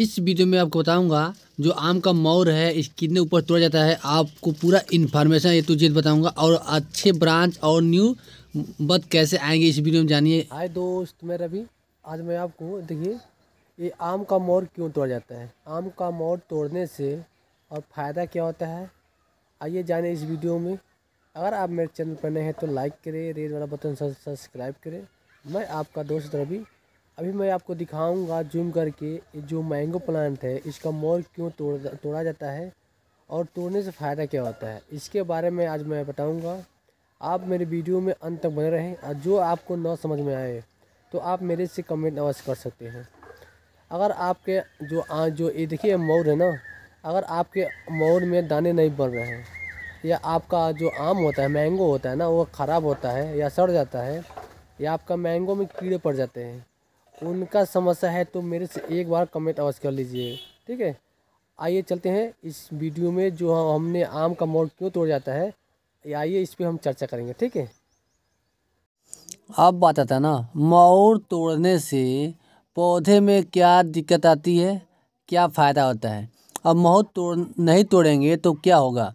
इस वीडियो में आपको बताऊंगा जो आम का मौर है इस कितने ऊपर तोड़ा जाता है आपको पूरा इन्फॉर्मेशन ये तो जेद बताऊंगा और अच्छे ब्रांच और न्यू बद कैसे आएंगे इस वीडियो में जानिए हाय दोस्त मैं रवि आज मैं आपको देखिए ये आम का मोर क्यों तोड़ा जाता है आम का मोर तोड़ने से और फ़ायदा क्या होता है आइए जाने इस वीडियो में अगर आप मेरे चैनल पर नए हैं तो लाइक करें रेड वाला बटन सब्सक्राइब करें मैं आपका दोस्त रवि अभी मैं आपको दिखाऊंगा जूम करके जो मैंगो प्लांट है इसका मोर क्यों तोड़ तोड़ा जाता है और तोड़ने से फ़ायदा क्या होता है इसके बारे में आज मैं बताऊंगा आप मेरे वीडियो में अंत तक बने रहें और जो आपको न समझ में आए तो आप मेरे से कमेंट अवश्य कर सकते हैं अगर आपके जो आ, जो ये देखिए मोर है ना अगर आपके मोर में दाने नहीं बन रहे हैं या आपका जो आम होता है मैंगो होता है ना वो ख़राब होता है या सड़ जाता है या आपका मैंगो में कीड़े पड़ जाते हैं उनका समस्या है तो मेरे से एक बार कमेंट अवश्य कर लीजिए ठीक है आइए चलते हैं इस वीडियो में जो हमने आम का मोड़ क्यों तोड़ जाता है आइए इस पर हम चर्चा करेंगे ठीक है अब बात आता है ना मोर तोड़ने से पौधे में क्या दिक्कत आती है क्या फ़ायदा होता है अब मोर तोड़ नहीं तोड़ेंगे तो क्या होगा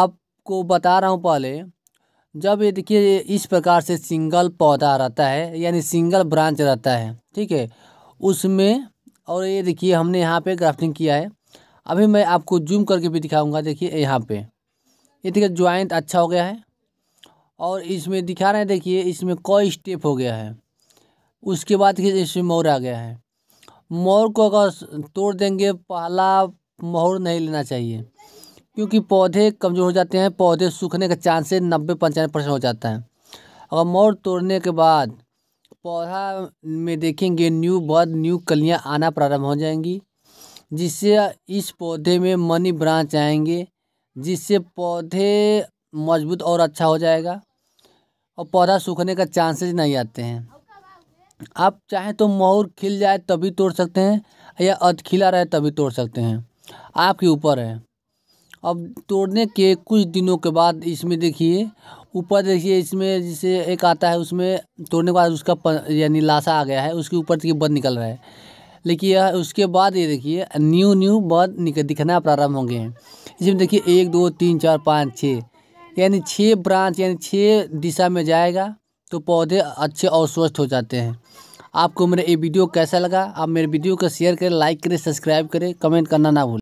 आपको बता रहा हूँ पहले जब ये देखिए इस प्रकार से सिंगल पौधा रहता है यानी सिंगल ब्रांच रहता है ठीक है उसमें और ये देखिए हमने यहाँ पे ग्राफ्टिंग किया है अभी मैं आपको जूम करके भी दिखाऊंगा देखिए यहाँ पे ये देखिए ज्वाइंट अच्छा हो गया है और इसमें दिखा रहे हैं देखिए इसमें क स्टेप हो गया है उसके बाद देखिए इसमें मोर आ गया है मोर को अगर तोड़ देंगे पहला मोर नहीं लेना चाहिए क्योंकि पौधे कमज़ोर हो जाते हैं पौधे सूखने का चांसेस नब्बे पंचानवे परसेंट हो जाता है और मोड़ तोड़ने के बाद पौधा में देखेंगे न्यू बर्ड न्यू कलियां आना प्रारंभ हो जाएंगी जिससे इस पौधे में मनी ब्रांच आएंगे जिससे पौधे मजबूत और अच्छा हो जाएगा और पौधा सूखने का चांसेस नहीं आते हैं आप चाहें तो मोहर खिल जाए तभी तोड़ सकते हैं या अध खिला रहे तभी तोड़ सकते हैं आपके ऊपर है अब तोड़ने के कुछ दिनों के बाद इसमें देखिए ऊपर देखिए इसमें जैसे एक आता है उसमें तोड़ने के बाद उसका यानी लाशा आ गया है उसके ऊपर से बद निकल रहा है लेकिन यह उसके बाद ये देखिए न्यू न्यू बद दिखना प्रारंभ होंगे हैं इसमें देखिए एक दो तीन चार पाँच छः यानी छः ब्रांच यानी छः दिशा में जाएगा तो पौधे अच्छे और स्वस्थ हो जाते हैं आपको मेरा ये वीडियो कैसा लगा आप मेरे वीडियो को शेयर करें लाइक करें सब्सक्राइब करें कमेंट करना ना भूलें